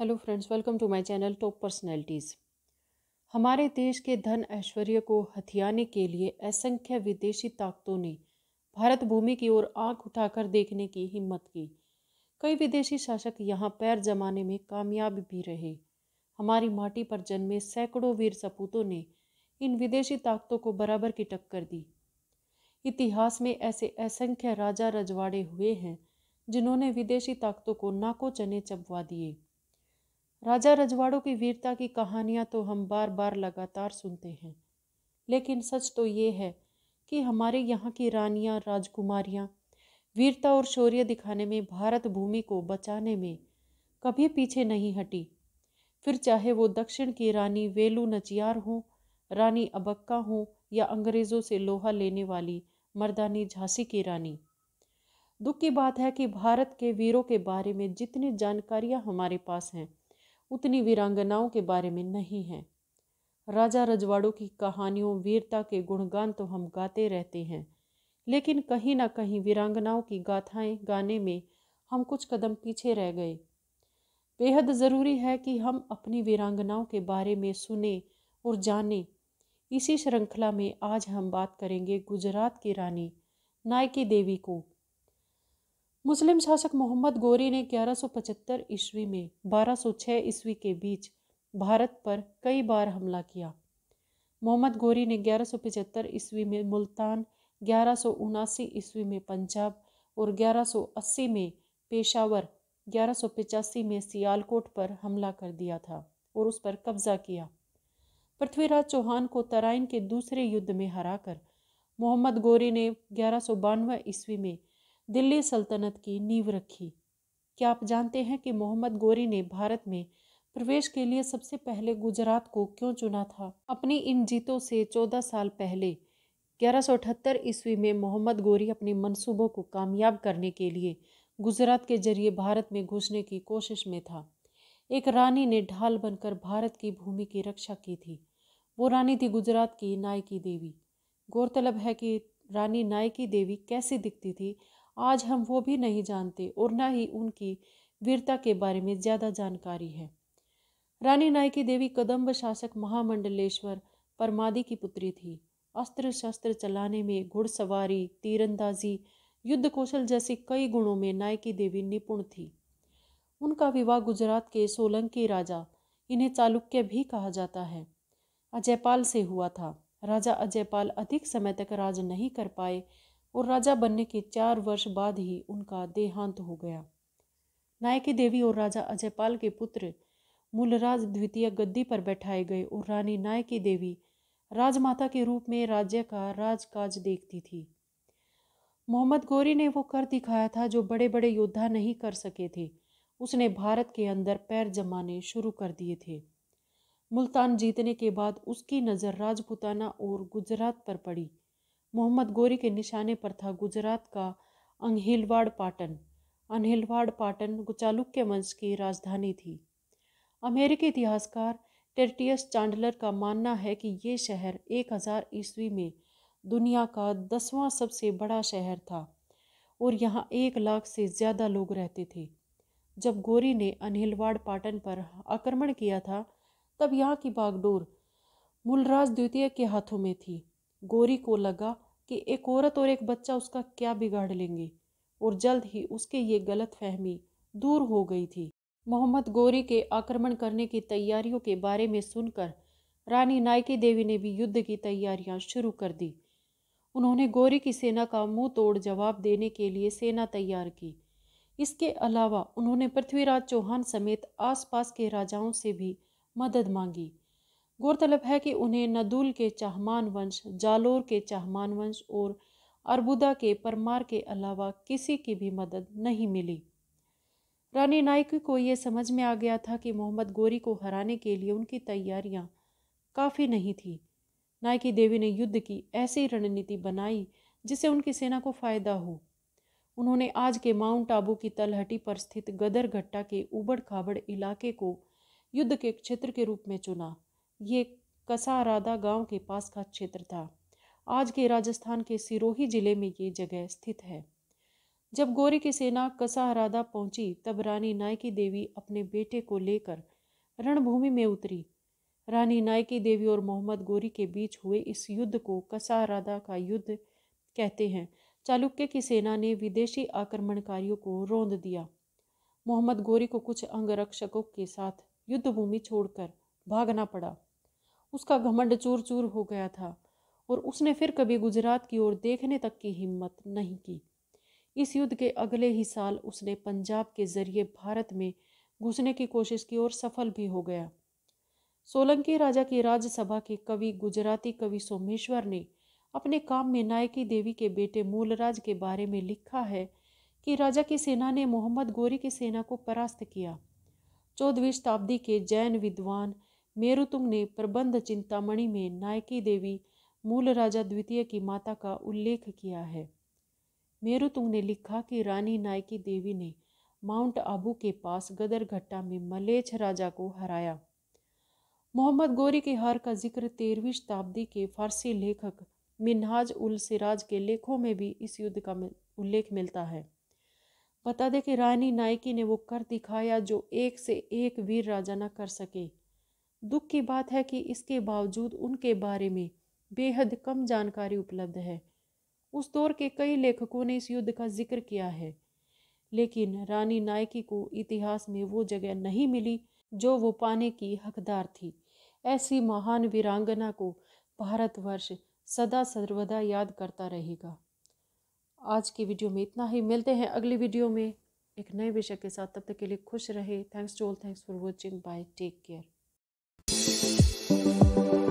Hello friends welcome to my channel top personalities हमारे देश के धन ऐश्वर्य को हथियाने के लिए असंख्य विदेशी ताकतों ने भारत भूमि की ओर आंख उठाकर देखने की हिम्मत की कई विदेशी शासक यहाँ पैर जमाने में कामयाब भी रहे हमारी माटी पर जन्मे सैकड़ों वीर सपूतों ने इन विदेशी ताकतों को बराबर की टक्कर दी इतिहास में ऐसे असंख्य राजा रजवाड़े हुए हैं जिन्होंने विदेशी ताकतों को नाको चने चबवा दिए राजा रजवाड़ों की वीरता की कहानियाँ तो हम बार बार लगातार सुनते हैं लेकिन सच तो ये है कि हमारे यहाँ की रानियाँ राजकुमारियाँ वीरता और शौर्य दिखाने में भारत भूमि को बचाने में कभी पीछे नहीं हटी फिर चाहे वो दक्षिण की रानी वेलू नचियार हों रानी अबक्का हों या अंग्रेज़ों से लोहा लेने वाली मर्दानी झांसी की रानी दुख की बात है कि भारत के वीरों के बारे में जितनी जानकारियाँ हमारे पास हैं उतनी वीरांगनाओं के बारे में नहीं है राजा रजवाड़ों की कहानियों वीरता के गुणगान तो हम गाते रहते हैं लेकिन कहीं ना कहीं वीरांगनाओं की गाथाएं गाने में हम कुछ कदम पीछे रह गए बेहद ज़रूरी है कि हम अपनी वीरांगनाओं के बारे में सुने और जाने इसी श्रृंखला में आज हम बात करेंगे गुजरात की रानी नायकी देवी को मुस्लिम शासक मोहम्मद गोरी ने 1175 ईस्वी में 1206 ईस्वी के बीच भारत पर कई बार हमला किया मोहम्मद गोरी ने 1175 ईस्वी में मुल्तान ग्यारह ईस्वी में पंजाब और 1180 में पेशावर 1185 में सियालकोट पर हमला कर दिया था और उस पर कब्जा किया पृथ्वीराज चौहान को तराइन के दूसरे युद्ध में हराकर मोहम्मद गोरी ने ग्यारह ईस्वी में दिल्ली सल्तनत की नींव रखी क्या आप जानते हैं कि मोहम्मद गोरी ने भारत में प्रवेश के लिए सबसे पहले गुजरात को क्यों चुना था अपनी इन जीतों से चौदह साल पहले 1178 ईस्वी में मोहम्मद गोरी अपने मंसूबों को कामयाब करने के लिए गुजरात के जरिए भारत में घुसने की कोशिश में था एक रानी ने ढाल बनकर भारत की भूमि की रक्षा की थी वो रानी थी गुजरात की नायकी देवी गौरतलब है कि रानी नायकी देवी कैसी दिखती थी आज हम वो भी नहीं जानते और न ही उनकी वीरता के बारे में ज़्यादा जानकारी है रानी नायकी देवी कदम्ब शासक महामंडलेश्वर परमादी की पुत्री थी अस्त्र शस्त्र चलाने में घुड़सवारी तीरंदाजी युद्ध कौशल जैसे कई गुणों में नायकी देवी निपुण थी उनका विवाह गुजरात के सोलंकी राजा इन्हें चालुक्य भी कहा जाता है अजयपाल से हुआ था राजा अजयपाल अधिक समय तक राज नहीं कर पाए और राजा बनने के चार वर्ष बाद ही उनका देहांत हो गया नायकी देवी और राजा अजयपाल के पुत्र मूलराज द्वितीय गद्दी पर बैठाए गए और रानी नायकी देवी राजमाता के रूप में राज्य का राजकाज देखती थी मोहम्मद गोरी ने वो कर दिखाया था जो बड़े बड़े योद्धा नहीं कर सके थे उसने भारत के अंदर पैर जमाने शुरू कर दिए थे मुल्तान जीतने के बाद उसकी नज़र राजपुताना और गुजरात पर पड़ी मोहम्मद गोरी के निशाने पर था गुजरात का अनहिलवाड पाटन अनहिलवाड़ पाटन गुचालुक्य वंश की राजधानी थी अमेरिकी इतिहासकार टेरटियस चांडलर का मानना है कि ये शहर 1000 ईस्वी में दुनिया का दसवां सबसे बड़ा शहर था और यहाँ एक लाख से ज़्यादा लोग रहते थे जब गोरी ने अनहिलवाड़ पाटन पर आक्रमण किया था तब यहाँ की बागडोर मूलराज द्वितीय के हाथों में थी गोरी को लगा कि एक औरत और एक बच्चा उसका क्या बिगाड़ लेंगे और जल्द ही उसके ये गलत फहमी दूर हो गई थी मोहम्मद गोरी के आक्रमण करने की तैयारियों के बारे में सुनकर रानी नायकी देवी ने भी युद्ध की तैयारियां शुरू कर दी उन्होंने गोरी की सेना का मुंह तोड़ जवाब देने के लिए सेना तैयार की इसके अलावा उन्होंने पृथ्वीराज चौहान समेत आसपास के राजाओं से भी मदद मांगी गौरतलब है कि उन्हें नदुल के चाहमान वंश जालोर के चाहमान वंश और अरबुदा के परमार के अलावा किसी की भी मदद नहीं मिली रानी नाइक को ये समझ में आ गया था कि मोहम्मद गोरी को हराने के लिए उनकी तैयारियां काफ़ी नहीं थी नायकी देवी ने युद्ध की ऐसी रणनीति बनाई जिससे उनकी सेना को फ़ायदा हो उन्होंने आज के माउंट आबू की तलहटी पर स्थित गदर घट्टा के उबड़ खाबड़ इलाके को युद्ध के क्षेत्र के रूप में चुना ये कसारादा गांव के पास का क्षेत्र था आज के राजस्थान के सिरोही जिले में ये जगह स्थित है जब गोरी की सेना कसारादा पहुंची तब रानी नायकी देवी अपने बेटे को लेकर रणभूमि में उतरी रानी नायकी देवी और मोहम्मद गोरी के बीच हुए इस युद्ध को कसारादा का युद्ध कहते हैं चालुक्य की सेना ने विदेशी आक्रमणकारियों को रोंद दिया मोहम्मद गोरी को कुछ अंगरक्षकों के साथ युद्ध भूमि छोड़कर भागना पड़ा उसका घमंड चूर चूर हो गया था और उसने फिर कभी गुजरात की ओर देखने तक की हिम्मत नहीं की इस युद्ध के अगले ही साल उसने पंजाब के जरिए भारत में घुसने की कोशिश की और सफल भी हो गया सोलंकी राजा की राज्यसभा के कवि गुजराती कवि सोमेश्वर ने अपने काम में नायकी देवी के बेटे मूलराज के बारे में लिखा है कि राजा की सेना ने मोहम्मद गोरी की सेना को परास्त किया चौदहवीं शताब्दी के जैन विद्वान मेरुतुंग ने प्रबंध चिंतामणि में नायकी देवी मूल राजा द्वितीय की माता का उल्लेख किया है मेरुतुंग ने लिखा कि रानी नायकी देवी ने माउंट आबू के पास गदरघट्टा में मलेच्छ राजा को हराया मोहम्मद गोरी के हार का जिक्र तेरहवीं शताब्दी के फारसी लेखक मिन्हाज उल सिराज के लेखों में भी इस युद्ध का उल्लेख मिलता है बता दें कि रानी नायकी ने वो कर दिखाया जो एक से एक वीर राजा न कर सके दुख की बात है कि इसके बावजूद उनके बारे में बेहद कम जानकारी उपलब्ध है उस दौर के कई लेखकों ने इस युद्ध का जिक्र किया है लेकिन रानी नायकी को इतिहास में वो जगह नहीं मिली जो वो पाने की हकदार थी ऐसी महान वीरांगना को भारतवर्ष सदा सर्वदा याद करता रहेगा आज की वीडियो में इतना ही मिलते हैं अगली वीडियो में एक नए विषय के साथ तब तक के लिए खुश रहे thanks to all thanks for watching bye take care Thank you.